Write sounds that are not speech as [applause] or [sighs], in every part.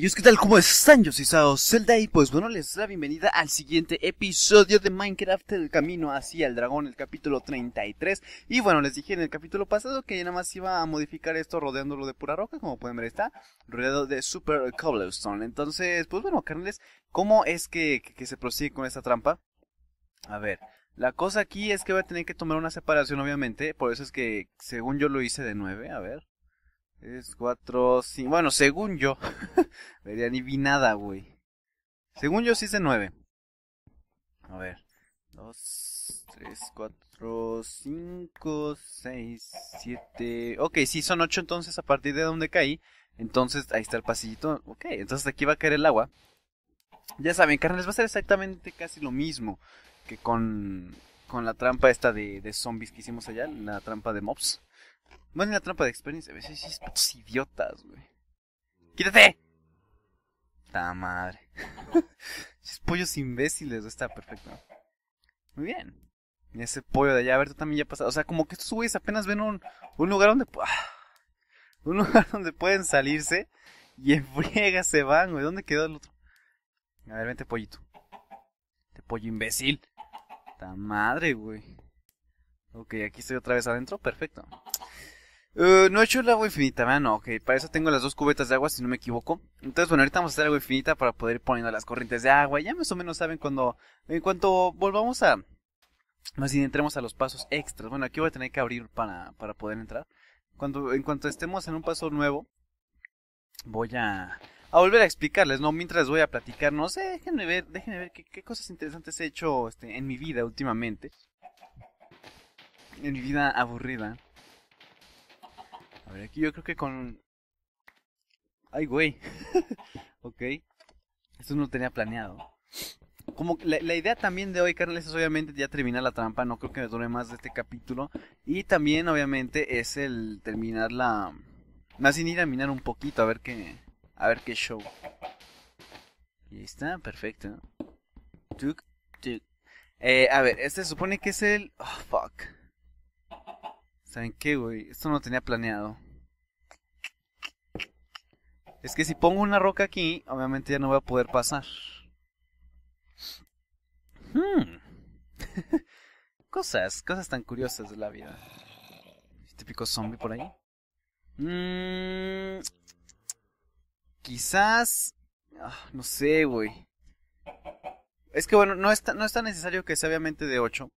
¿yos ¿qué tal? ¿Cómo están? Yo soy Sao Zelda y pues bueno, les doy la bienvenida al siguiente episodio de Minecraft El Camino hacia el Dragón, el capítulo 33 Y bueno, les dije en el capítulo pasado que nada más iba a modificar esto rodeándolo de pura roca, como pueden ver está Rodeado de Super Cobblestone Entonces, pues bueno, carnales, ¿cómo es que, se prosigue con esta trampa? A ver, la cosa aquí es que voy a tener que tomar una separación obviamente Por eso es que, según yo lo hice de 9, a ver 3, 4, 5. Bueno, según yo. Vería, [laughs] ni vi nada, güey. Según yo, sí hice 9. A ver. 2, 3, 4, 5, 6, 7. Ok, sí, son 8 entonces a partir de donde caí. Entonces ahí está el pasillito. Ok, entonces aquí va a caer el agua. Ya saben, carnales, va a ser exactamente casi lo mismo que con, con la trampa esta de, de zombies que hicimos allá, la trampa de mobs. Más en la trampa de experiencia. A veces es idiotas, güey. ¡Quítate! ¡Ta madre! [laughs] Esos pollos imbéciles, está perfecto. Muy bien. Y ese pollo de allá, a ver, tú también ya pasaste. O sea, como que estos güeyes apenas ven un, lugar donde. [sighs] un lugar donde pueden salirse. Y en friega se van, güey. ¿Dónde quedó el otro? A ver, vente, pollito. Este pollo imbécil. ¡Ta madre, güey! Ok, aquí estoy otra vez adentro. Perfecto. Eh, no he hecho el agua infinita, bueno, ok, para eso tengo las dos cubetas de agua, si no me equivoco. Entonces, bueno, ahorita vamos a hacer agua infinita para poder ir poniendo las corrientes de agua. Ya más o menos saben cuando, en cuanto volvamos a, más bien entremos a los pasos extras. Bueno, aquí voy a tener que abrir para, para poder entrar. Cuando, en cuanto estemos en un paso nuevo, voy a, a volver a explicarles, ¿no? Mientras voy a platicar, no sé, déjenme ver, déjenme ver qué, qué cosas interesantes he hecho este, en mi vida últimamente. En mi vida aburrida. A ver, aquí yo creo que con... Ay, güey. [laughs] ok. Esto no lo tenía planeado. Como la, la idea también de hoy, Carlos es obviamente ya terminar la trampa. No creo que me dure más de este capítulo. Y también, obviamente, es el terminar la... Más sin ir a minar un poquito, a ver qué... A ver qué show. Y ahí está, perfecto. Eh, a ver, este se supone que es el... Oh, fuck. ¿Saben qué, güey? Esto no lo tenía planeado. Es que si pongo una roca aquí, obviamente ya no voy a poder pasar. Hmm. [laughs] cosas, cosas tan curiosas de la vida. Típico zombie por ahí. Mmm. quizás... Ah, no sé, güey. Es que bueno, no está, no es tan necesario que sea obviamente de 8.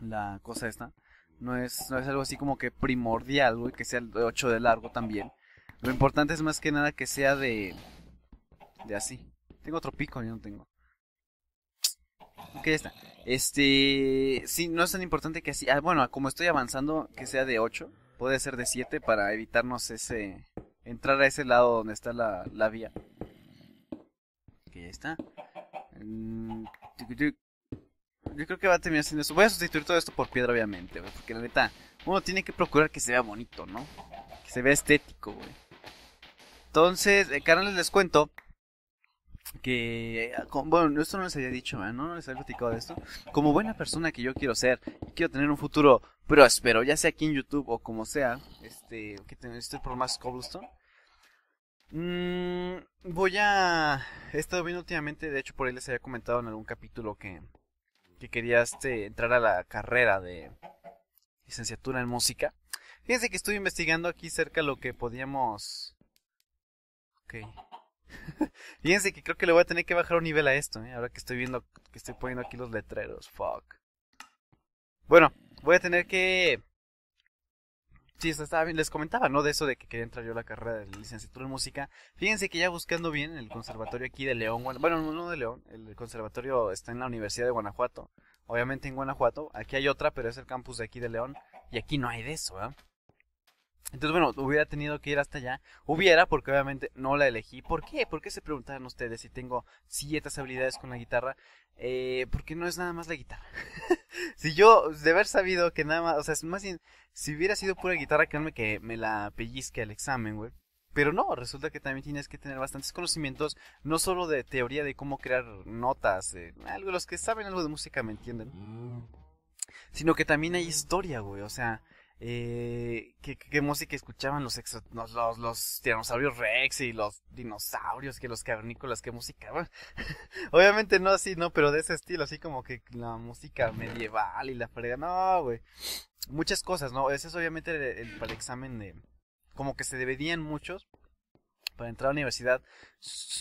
La cosa esta. No es, no es algo así como que primordial, güey, que sea de 8 de largo también. Lo importante es más que nada que sea de. de así. Tengo otro pico, yo no tengo. Ok, ya está. Este. Sí, no es tan importante que así. Ah, bueno, como estoy avanzando, que sea de 8. Puede ser de 7 para evitarnos ese. entrar a ese lado donde está la, la vía. Ok, ya está. Mm, yo creo que va a terminar siendo eso. Voy a sustituir todo esto por piedra, obviamente, güey. Porque la neta, uno tiene que procurar que se vea bonito, ¿no? Que se vea estético, güey. Entonces, eh, les cuento que ah, bueno esto no les había dicho ¿no? no les había platicado de esto como buena persona que yo quiero ser quiero tener un futuro próspero ya sea aquí en YouTube o como sea este que estoy por más cobblestone mmm, voy a he estado viendo últimamente de hecho por ahí les había comentado en algún capítulo que que querías este, entrar a la carrera de licenciatura en música. Fíjense que estuve investigando aquí cerca lo que podíamos... Ok. [laughs] Fíjense que creo que le voy a tener que bajar un nivel a esto, ¿eh? ahora que estoy viendo que estoy poniendo aquí los letreros. Fuck. Bueno, voy a tener que Sí, estaba bien. Les comentaba, ¿no? De eso de que quería entrar yo a la carrera de licenciatura en música. Fíjense que ya buscando bien el conservatorio aquí de León, bueno, no de León, el conservatorio está en la Universidad de Guanajuato. Obviamente en Guanajuato. Aquí hay otra, pero es el campus de aquí de León. Y aquí no hay de eso, ¿eh? Entonces, bueno, hubiera tenido que ir hasta allá. Hubiera, porque obviamente no la elegí. ¿Por qué? ¿Por qué se preguntan ustedes si tengo ciertas habilidades con la guitarra? Eh, porque no es nada más la guitarra. [laughs] si yo de haber sabido que nada más, o sea, más si, hubiera sido pura guitarra, créanme que me la pellizque al examen, güey. Pero no, resulta que también tienes que tener bastantes conocimientos, no solo de teoría de cómo crear notas, eh, algo, los que saben algo de música me entienden, mm. sino que también hay historia, güey, o sea, eh, qué, qué, música escuchaban los, extra, los, los, tiranosaurios rex y los dinosaurios, que los carnícolas? qué música. [laughs] obviamente no así, no, pero de ese estilo, así como que la música medieval y la frega, no, güey. Muchas cosas, ¿no? Ese es obviamente el, para el examen de... Como que se deberían muchos para entrar a la universidad.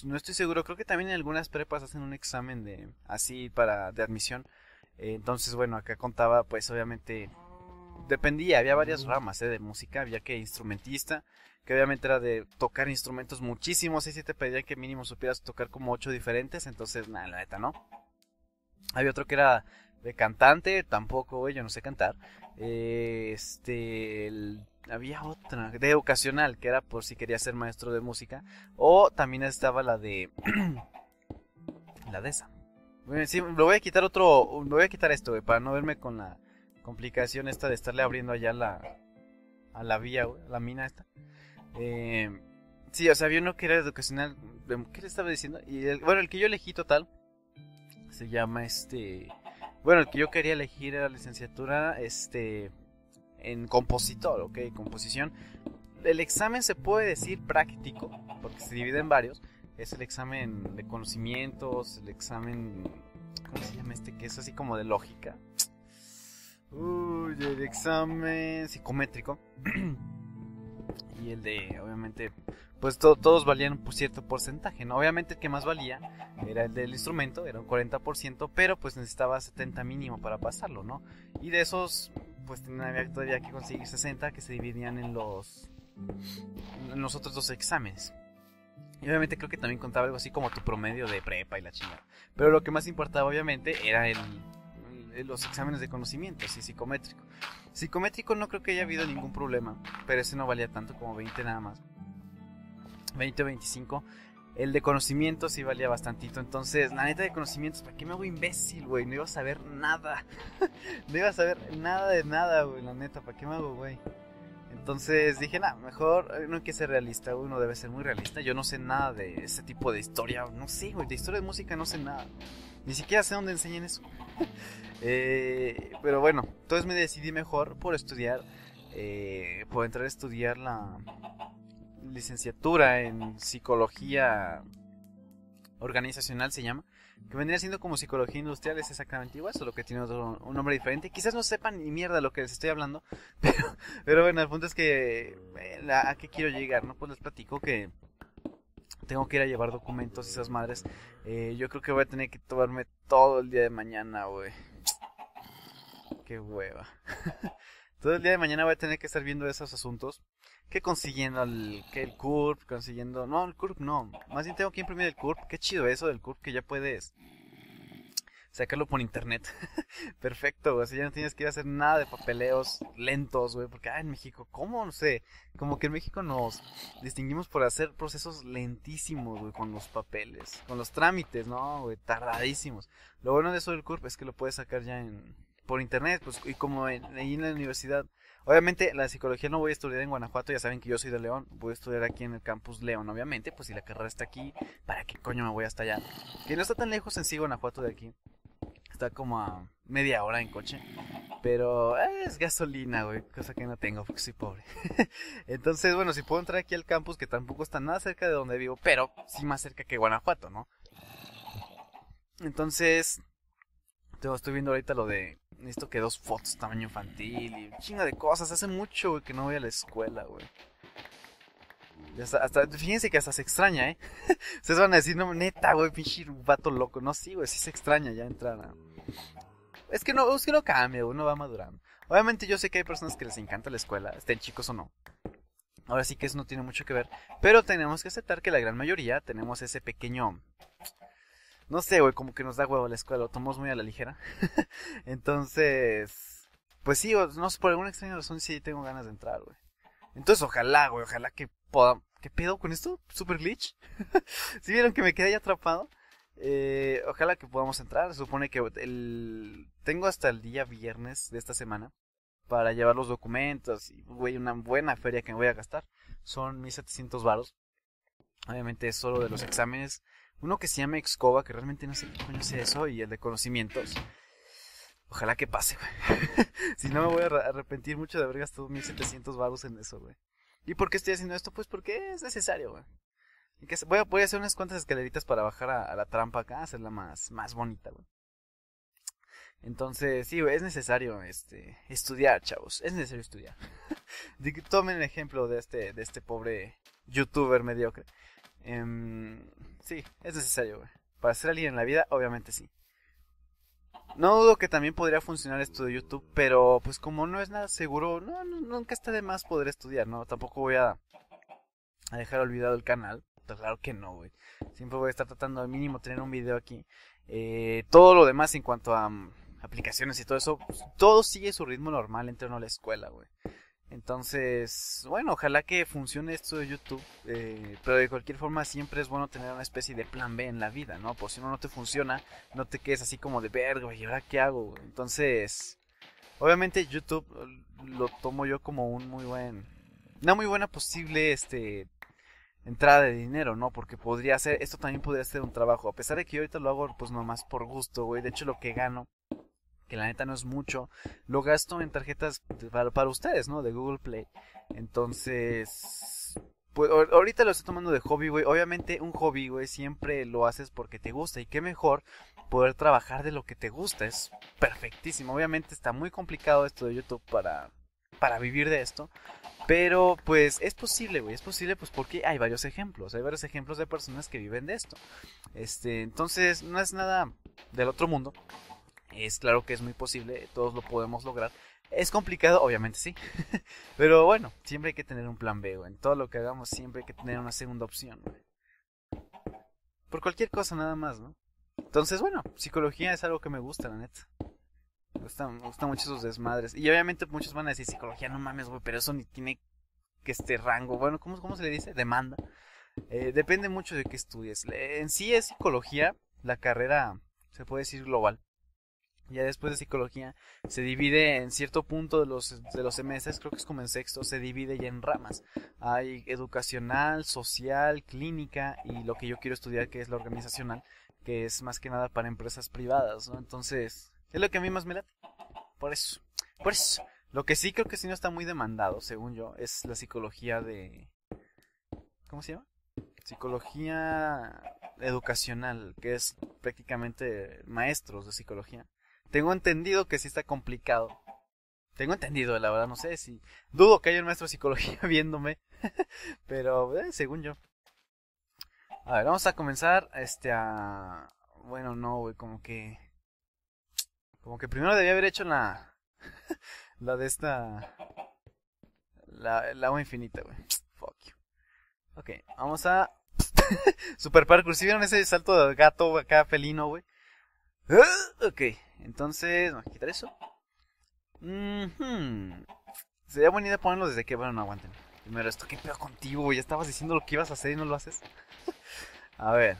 No estoy seguro, creo que también en algunas prepas hacen un examen de así para de admisión. Eh, entonces, bueno, acá contaba pues obviamente dependía, había varias ramas ¿eh? de música, había que instrumentista, que obviamente era de tocar instrumentos muchísimos, y si te pedían que mínimo supieras tocar como ocho diferentes, entonces nada, la neta no. Había otro que era de cantante, tampoco, yo no sé cantar. este, había otra, de ocasional, que era por si quería ser maestro de música, o también estaba la de... [clears throat] la de esa. Sí, lo voy a quitar otro, lo voy a quitar esto, para no verme con la complicación esta de estarle abriendo allá la, a la vía, la mina esta. Eh, sí, o sea, yo no que educacional, ¿qué le estaba diciendo? Y bueno, el que yo elegí total se llama este, bueno, el que yo quería elegir era licenciatura este en compositor, ok, composición. El examen se puede decir práctico, porque se divide en varios. Es el examen de conocimientos, el examen, ¿cómo se llama este? Que es así como de lógica Uy, el examen psicométrico. [clears throat] y el de, obviamente, pues todos valían por cierto porcentaje, ¿no? Obviamente el que más valía era el del instrumento, era un 40%, pero pues necesitaba 70 mínimo para pasarlo, ¿no? Y de esos, pues tenía todavía que conseguir 60 que se dividían en los, en los otros dos exámenes. Y obviamente creo que también contaba algo así como tu promedio de prepa y la chingada. Pero lo que más importaba obviamente era el eh, los exámenes de conocimiento, sí, psicométrico. Psicométrico no creo que haya habido ningún problema, pero ese no valía tanto como 20 nada más. 20 o 25. El de conocimiento sí valía bastantito. Entonces, la neta de conocimientos, ¿para qué me hago imbécil, güey? No iba a saber nada. [laughs] no iba a saber nada de nada, güey. La neta, ¿para qué me hago, güey? Entonces dije, nada, mejor eh, no hay que ser realista, uno debe ser muy realista. Yo no sé nada de ese tipo de historia, no sé, güey, de historia de música no sé nada. Ni siquiera sé dónde enseñan eso. [laughs] Eh, pero bueno, entonces me decidí mejor por estudiar, eh, por entrar a estudiar la licenciatura en psicología organizacional se llama, que vendría siendo como psicología industrial, es exactamente igual, solo que tiene otro, un nombre diferente. Quizás no sepan ni mierda lo que les estoy hablando, [laughs] pero, pero bueno, el punto es que eh, a qué quiero llegar, ¿no? Pues les platico que tengo que ir a llevar documentos y esas madres. Eh, yo creo que voy a tener que tomarme todo el día de mañana, güey. Qué hueva. [laughs] todo el día de mañana voy a tener que estar viendo esos asuntos. Que consiguiendo el, que el CURP, consiguiendo... No, el CURP no. Más bien tengo que imprimir el CURP. Qué chido eso del CURP que ya puedes sacarlo por internet. [laughs] Perfecto, güey. sea ya no tienes que ir a hacer nada de papeleos lentos, güey. Porque, ah, en México, ¿cómo? No sé. Como que en México nos distinguimos por hacer procesos lentísimos, güey, con los papeles, con los trámites, ¿no? Güey, tardadísimos. Lo bueno de eso del CURP es que lo puedes sacar ya en, por internet, pues, y como ahí en la universidad. Obviamente, la psicología no voy a estudiar en Guanajuato, ya saben que yo soy de León, voy a estudiar aquí en el campus León, obviamente, pues si la carrera está aquí, ¿para qué coño me voy hasta allá? Que no está tan lejos en sí Guanajuato de aquí, está como a media hora en coche. Pero es gasolina, güey, cosa que no tengo porque soy pobre. [laughs] Entonces, bueno, si puedo entrar aquí al campus, que tampoco está nada cerca de donde vivo, pero sí más cerca que Guanajuato, ¿no? Entonces, estoy viendo ahorita lo de. Esto que dos fotos tamaño infantil y chinga de cosas. Hace mucho, güey, que no voy a la escuela, güey. hasta, fíjense que hasta se extraña, ¿eh? [laughs] Ustedes van a decir, no, neta, güey, pinche vato loco. No, sí, güey, sí se extraña ya entrar a, es que no, es que no cambia, uno va madurando. Obviamente yo sé que hay personas que les encanta la escuela, estén chicos o no. Ahora sí que eso no tiene mucho que ver, pero tenemos que aceptar que la gran mayoría tenemos ese pequeño... No sé, güey, como que nos da huevo la escuela, lo tomamos muy a la ligera. [laughs] Entonces, pues sí, no sé, por alguna extraña razón sí tengo ganas de entrar, güey. Entonces, ojalá, güey, ojalá que podamos... ¿Qué pedo con esto? ¿Super glitch? Si [laughs] vieron que me quedé atrapado? Eh, ojalá que podamos entrar. Se supone que el... tengo hasta el día viernes de esta semana para llevar los documentos y, una buena feria que me voy a gastar. Son 1700 varos. Obviamente es solo de los exámenes. Uno que se llama Excova, que realmente no sé qué coño es eso, y el de conocimientos. Ojalá que pase, güey. [laughs] si no, me voy a arrepentir mucho de haber gastado 1700 varos en eso, güey. ¿Y por qué estoy haciendo esto? Pues porque es necesario, güey voy, a, voy hacer unas cuantas escaleritas para bajar a, la trampa acá, hacerla más, más bonita, Entonces, sí, es necesario este, estudiar, chavos. Es necesario estudiar. [laughs] Tomen el ejemplo de este, de este pobre youtuber mediocre. Em, sí, es necesario, güey. Para ser alguien en la vida, obviamente sí. No dudo que también podría funcionar esto de YouTube, pero pues como no es nada seguro, nunca está de más poder estudiar, ¿no? Tampoco voy a dejar olvidado el canal claro que no, güey. Siempre voy a estar tratando al mínimo tener un video aquí. Eh, todo lo demás en cuanto a mm, aplicaciones y todo eso, pues, todo sigue su ritmo normal entre uno a la escuela, güey. Entonces, bueno, ojalá que funcione esto de YouTube, eh, pero de cualquier forma siempre es bueno tener una especie de plan B en la vida, ¿no? Por si no, no te funciona, no te quedes así como de verga, ¿y ahora qué hago? Entonces, obviamente YouTube eh, lo tomo yo como un muy buen, una muy buena posible, este, entrada de dinero, ¿no? Porque podría ser, esto también podría ser un trabajo. A pesar de que yo ahorita lo hago pues nomás por gusto, güey. De hecho lo que gano, que la neta no es mucho, lo gasto en tarjetas para, ustedes, ¿no? De Google Play. Entonces, pues ahorita lo estoy tomando de hobby, güey. Obviamente un hobby, güey, siempre lo haces porque te gusta. Y qué mejor poder trabajar de lo que te gusta. Es perfectísimo. Obviamente está muy complicado esto de YouTube para para vivir de esto. Pero pues es posible, güey, es posible pues porque hay varios ejemplos, hay varios ejemplos de personas que viven de esto. Este, entonces no es nada del otro mundo. Es claro que es muy posible, todos lo podemos lograr. Es complicado, obviamente sí. [laughs] Pero bueno, siempre hay que tener un plan B, güey. En todo lo que hagamos siempre hay que tener una segunda opción, Por cualquier cosa nada más, ¿no? Entonces, bueno, psicología es algo que me gusta, la neta gustan, me gustan mucho esos desmadres. Y obviamente muchos van a decir psicología, no mames, güey, pero eso ni tiene que este rango. Bueno, ¿cómo, cómo se le dice? Demanda. Eh, depende mucho de qué estudies. En sí es psicología, la carrera se puede decir global. Ya después de psicología se divide en cierto punto de los, de los semestres, creo que es como en sexto, se divide ya en ramas. Hay educacional, social, clínica y lo que yo quiero estudiar que es la organizacional, que es más que nada para empresas privadas, ¿no? Entonces, es lo que a mí más me da... Por eso. Por eso. Lo que sí creo que sí no está muy demandado, según yo, es la psicología de... ¿Cómo se llama? Psicología educacional, que es prácticamente maestros de psicología. Tengo entendido que sí está complicado. Tengo entendido, la verdad, no sé si... Dudo que haya un maestro de psicología [laughs] viéndome, pero eh, según yo. A ver, vamos a comenzar este a... Bueno, no, güey, como que como que primero debía haber hecho la. [laughs] la de esta. La, agua infinita, güey. Fuck you. Ok, vamos a. [laughs] Super parkour. ¿Sí vieron ese salto de gato acá felino, güey? Ah, ok, entonces. Vamos a quitar eso. Mmm. Sería buena idea ponerlo desde que. Bueno, no aguanten. Primero, esto qué pedo contigo, güey. Ya estabas diciendo lo que ibas a hacer y no lo haces. [laughs] a ver.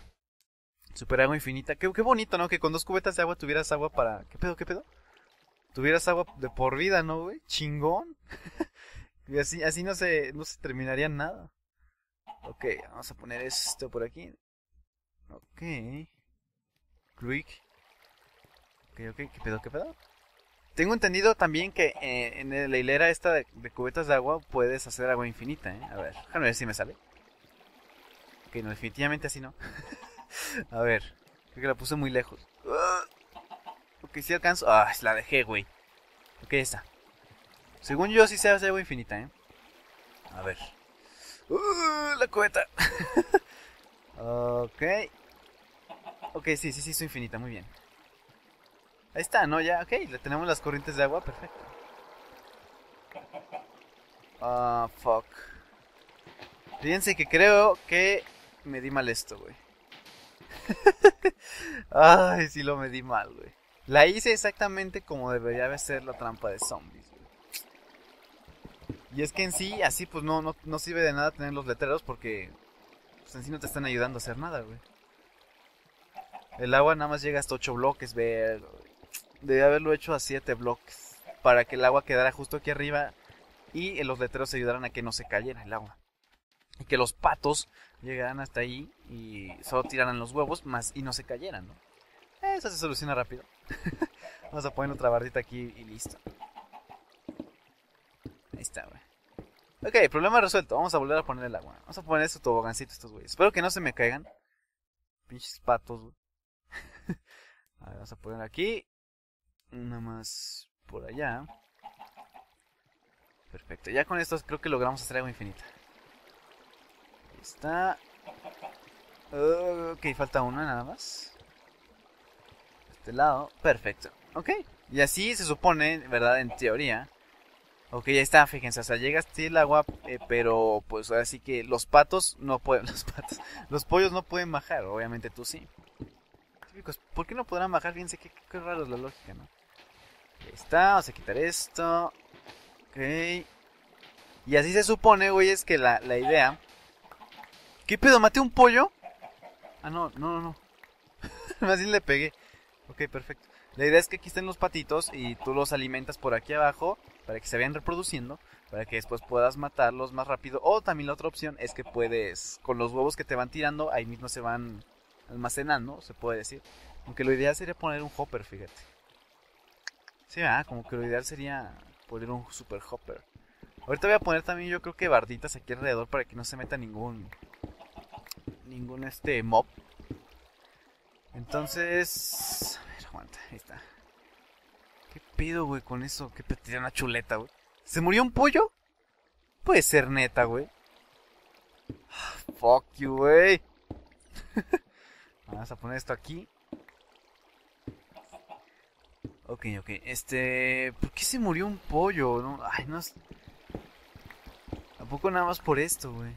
Super agua infinita. Qué, qué bonito, ¿no? Que con dos cubetas de agua tuvieras agua para. ¿Qué pedo, qué pedo? Tuvieras agua de por vida, ¿no, güey? Chingón. [laughs] y así, así no se, no se terminaría nada. Ok, vamos a poner esto por aquí. Ok. Quick. Ok, ok, ¿qué pedo, qué pedo? Tengo entendido también que eh, en la hilera esta de, de, cubetas de agua puedes hacer agua infinita, ¿eh? A ver, déjame ver si me sale. Ok, no, definitivamente así no. [laughs] [laughs] A ver, creo que la puse muy lejos. Ah, ok, si sí alcanzo. Ah, la dejé, güey. Ok, ya está. Según yo, sí se hace agua infinita, ¿eh? A ver. Uh, la cubeta. [laughs] ok. Ok, sí, sí, sí, su infinita, muy bien. Ahí está, ¿no? Ya, ok, le tenemos las corrientes de agua, perfecto. Ah, fuck. Fíjense que creo que me di mal esto, güey. Ay, sí lo medí mal, güey. La hice exactamente como debería de ser la trampa de zombies, Y es que en sí, así pues no, no, sirve de nada tener los letreros porque pues, en sí no te están ayudando a hacer nada, güey. El agua nada más llega hasta 8 bloques, ver. haberlo hecho a 7 bloques. Para que el agua quedara justo aquí arriba y los letreros ayudaran a que no se cayera el agua y que los patos llegaran hasta ahí y solo tiraran los huevos más y no se cayeran, ¿no? Eso se soluciona rápido. [laughs] Vamos a poner otra bardita aquí y listo. Ahí está, güey. Ok, problema resuelto. Vamos a volver a poner el agua. Vamos a poner estos tobogancitos estos güeyes. Espero que no se me caigan. Pinches patos, güey. [laughs] a ver, vamos a poner aquí. Nada más por allá. Perfecto. Ya con esto creo que logramos hacer agua infinita está. Ok, falta una nada más. Este lado, perfecto. Ok, y así se supone, ¿verdad? En teoría. Ok, ya está, fíjense, o sea, llegaste el agua, eh, pero pues ahora sí que los patos no pueden, [laughs] los patos, los pollos no pueden bajar, obviamente tú sí. ¿por qué no podrán bajar? Fíjense qué, qué raro es la lógica, ¿no? Ahí está, vamos a quitar esto. Ok. Y así se supone, güey, es que la, la idea ¿Qué pedo? ¿Maté un pollo? Ah, no, no, no. [laughs] Más bien le pegué. Ok, perfecto. La idea es que aquí estén los patitos y tú los alimentas por aquí abajo para que se vayan reproduciendo, para que después puedas matarlos más rápido. O también la otra opción es que puedes, con los huevos que te van tirando, ahí mismo se van almacenando, se puede decir. Aunque lo ideal sería poner un hopper, fíjate. Sí, ah, como que lo ideal sería poner un super hopper. Ahorita voy a poner también yo creo que barditas aquí alrededor para que no se meta ningún Ninguna este mob. Entonces, a ver, aguanta, ahí está. ¿Qué pedo, güey, con eso? ¿Qué pedo? una chuleta, güey. ¿Se murió un pollo? Puede ser neta, güey. Ah, fuck you, güey. [laughs] Vamos a poner esto aquí. Ok, ok. Este. ¿Por qué se murió un pollo? ay, no. ¿A poco nada más por esto, güey?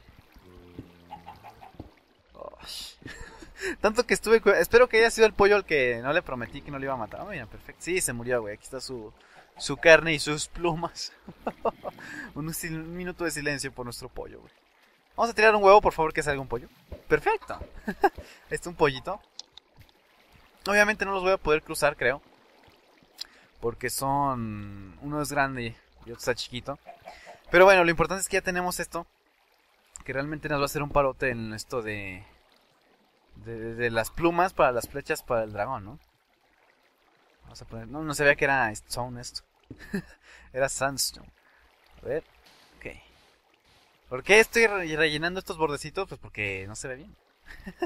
[laughs] Tanto que estuve. Espero que haya sido el pollo al que no le prometí que no le iba a matar. Ah, perfecto. Sí, se murió, güey. Aquí está su, su carne y sus plumas. [laughs] un, minuto de silencio por nuestro pollo, güey. Vamos a tirar un huevo, por favor, que salga un pollo. Perfecto. [laughs] es un pollito. Obviamente no los voy a poder cruzar, creo. Porque son. Uno es grande y otro está chiquito. Pero bueno, lo importante es que ya tenemos esto. Que realmente nos va a hacer un parote en esto de de, las plumas para las flechas para el dragón, ¿no? Vamos a poner. No, no se veía que era stone esto. [laughs] era sandstone. A ver. Ok. ¿Por qué estoy rellenando estos bordecitos? Pues porque no se ve bien. [laughs]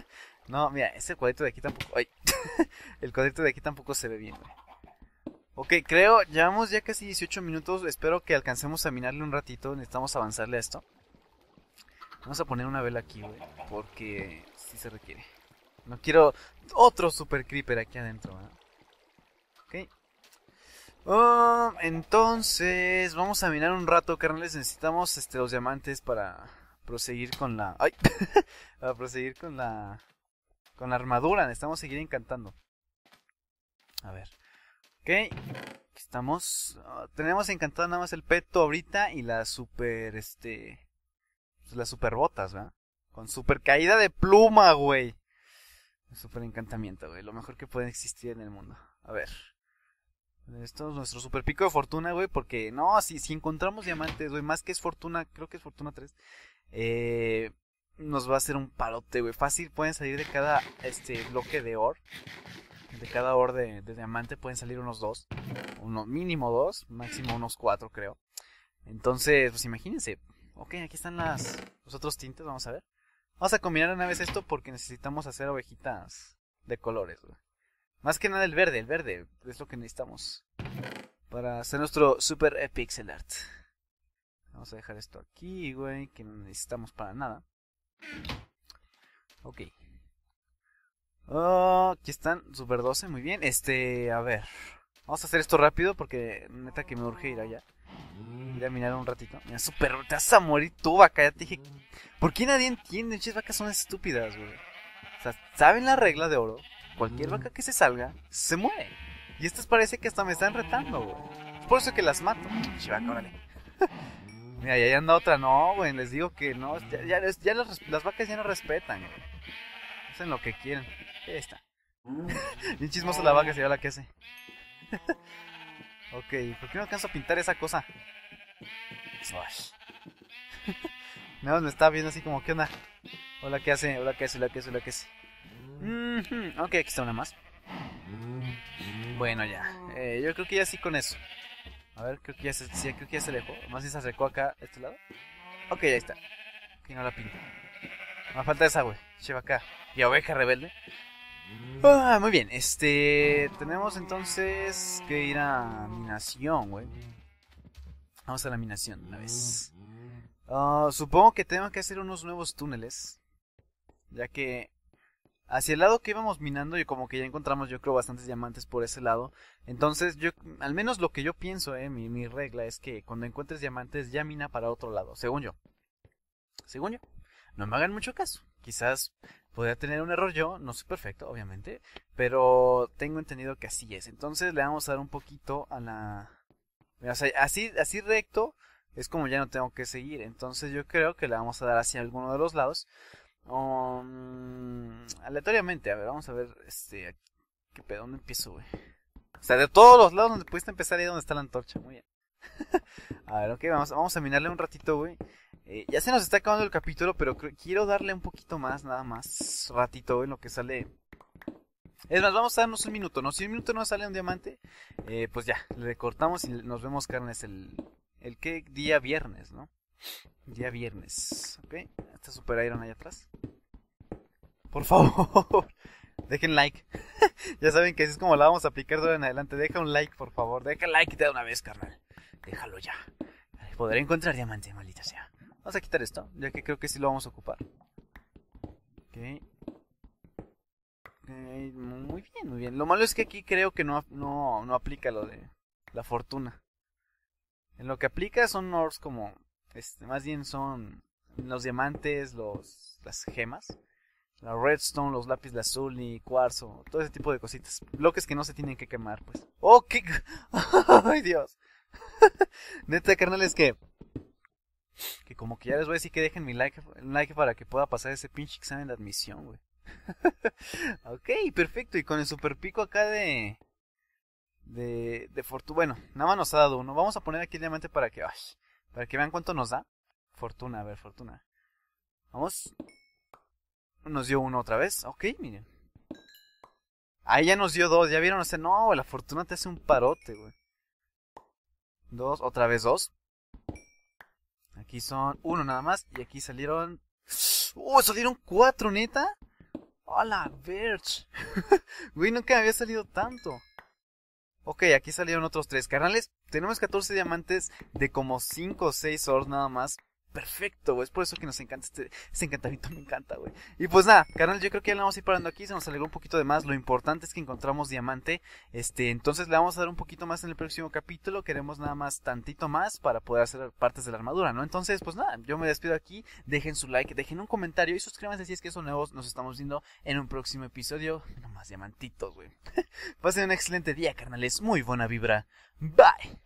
no, mira, ese cuadrito de aquí tampoco. Ay. [laughs] el cuadrito de aquí tampoco se ve bien, güey. Ok, creo, llevamos ya casi 18 minutos. Espero que alcancemos a minarle un ratito. Necesitamos avanzarle a esto. Vamos a poner una vela aquí, güey. Porque sí se requiere. No quiero otro super creeper aquí adentro. ¿eh? Ok. Um, entonces, vamos a minar un rato, carnales. Necesitamos este, los diamantes para proseguir con la... ¡Ay! [laughs] para proseguir con la... Con la armadura. Necesitamos seguir encantando. A ver. Ok. Aquí estamos. Ah, tenemos encantado nada más el peto ahorita y la super... Este... Pues, las super botas, ¿verdad? Con super caída de pluma, güey. Super encantamiento, güey. Lo mejor que puede existir en el mundo. A ver. Esto es nuestro super pico de fortuna, güey. Porque, no, si, si encontramos diamantes, güey, más que es fortuna, creo que es fortuna 3. Eh, nos va a hacer un palote, güey. Fácil, pueden salir de cada este bloque de oro de cada oro de, diamante pueden salir unos dos, uno mínimo dos, máximo unos cuatro creo. Entonces, pues imagínense. Ok, aquí están las los otros tintes, vamos a ver. Vamos a combinar una vez esto porque necesitamos hacer ovejitas de colores, güey. Más que nada el verde, el verde es lo que necesitamos para hacer nuestro super Epic art. Vamos a dejar esto aquí, güey, que no necesitamos para nada. Ok. Oh, aquí están, super 12, muy bien. Este, a ver. Vamos a hacer esto rápido porque neta que me urge ir allá ir mm. a mirar un ratito. Mira, súper, te vas a morir tú, vaca. Ya te dije, ¿por qué nadie entiende? Chis vacas son estúpidas, güey. O sea, saben la regla de oro. Cualquier mm. vaca que se salga, se muere. Y estas parece que hasta me están retando, güey. por eso que las mato. Chivaca, órale. [laughs] Mira, ya anda otra. No, güey, les digo que no. Ya, las, vacas ya no respetan, güey. Hacen lo que quieren. Ahí está. Mm. [laughs] Bien la vaca, la que [laughs] Ok, ¿por qué no alcanzo a pintar esa cosa? [laughs] Nada más me está viendo así como, ¿qué onda? Hola, ¿qué hace? Hola, ¿qué hace? Hola, ¿qué hace? Hola, ¿qué hace? Ok, aquí está una más. Bueno, ya. Eh, yo creo que ya sí con eso. A ver, creo que ya se, sí, creo que Más si se acercó acá, a este lado. Ok, ya está. Aquí no la pinta. Me falta esa, güey. Lleva acá. Y oveja rebelde. Ah, muy bien, este. Tenemos entonces que ir a minación, güey. Vamos a la minación una vez. Ah, supongo que tengo que hacer unos nuevos túneles. Ya que hacia el lado que íbamos minando, y como que ya encontramos, yo creo, bastantes diamantes por ese lado. Entonces, yo, al menos lo que yo pienso, eh, mi, mi regla es que cuando encuentres diamantes, ya mina para otro lado, según yo. Según yo. No me hagan mucho caso. Quizás podría tener un error yo, no soy perfecto, obviamente, pero tengo entendido que así es. Entonces le vamos a dar un poquito a la... O sea, así, así recto es como ya no tengo que seguir. Entonces yo creo que le vamos a dar hacia alguno de los lados. Um, aleatoriamente, a ver, vamos a ver este, ¿dónde empiezo, güey? O sea, de todos los lados donde pudiste empezar y donde está la antorcha, muy bien. [laughs] a ver, ok, vamos, vamos a minarle un ratito, güey. Eh, ya se nos está acabando el capítulo, pero quiero darle un poquito más, nada más, ratito, en lo que sale. Es más, vamos a darnos un minuto, ¿no? Si un minuto no sale un diamante, eh, pues ya, le cortamos y nos vemos carnes el, el qué día viernes, ¿no? Día viernes, ¿ok? Está Super Iron ahí atrás. Por favor, [laughs] dejen like. [laughs] ya saben que así es como la vamos a aplicar de ahora en adelante. Deja un like, por favor. Deja like y de una vez, carnal. Déjalo ya. Podré encontrar diamante, maldita sea. Vamos a quitar esto, ya que creo que sí lo vamos a ocupar. Ok. okay muy bien, muy bien. Lo malo es que aquí creo que no, no, no aplica lo de la fortuna. En lo que aplica son orbs como... Este, más bien son los diamantes, los, las gemas. La redstone, los lápiz azul y cuarzo, todo ese tipo de cositas. Bloques que no se tienen que quemar, pues. ¡Oh, qué! [laughs] ¡Ay, Dios! [laughs] Neta, carnal, es que. Que como que ya les voy a decir que dejen mi like, like para que pueda pasar ese pinche examen de admisión, güey. [laughs] ok, perfecto. Y con el super pico acá de. De, de fortuna. Bueno, nada más nos ha dado uno. Vamos a poner aquí el diamante para que. para que vean cuánto nos da. Fortuna, a ver, fortuna. Vamos. Nos dio uno otra vez. Ok, miren. Ahí ya nos dio dos. Ya vieron, o no, la fortuna te hace un parote, güey. Dos, otra vez dos. Aquí son uno nada más. Y aquí salieron. ¡Oh! ¿Salieron cuatro, neta? ¡Hola, Verge! [laughs] Güey, nunca había salido tanto. Ok, aquí salieron otros tres. Carnales, tenemos 14 diamantes de como cinco o seis horas nada más perfecto, güey. Es por eso que nos encanta este, este encantamiento, [laughs] me encanta, güey. Y pues nada, canal, yo creo que ya le vamos a ir parando aquí. Se nos alegró un poquito de más. Lo importante es que encontramos diamante. Este, entonces le vamos a dar un poquito más en el próximo capítulo. Queremos nada más tantito más para poder hacer partes de la armadura, ¿no? Entonces, pues nada, yo me despido aquí. Dejen su like, dejen un comentario y suscríbanse si es que son nuevos. Nos estamos viendo en un próximo episodio. No más diamantitos, güey. [laughs] Pasen un excelente día, carnales. Muy buena vibra. Bye.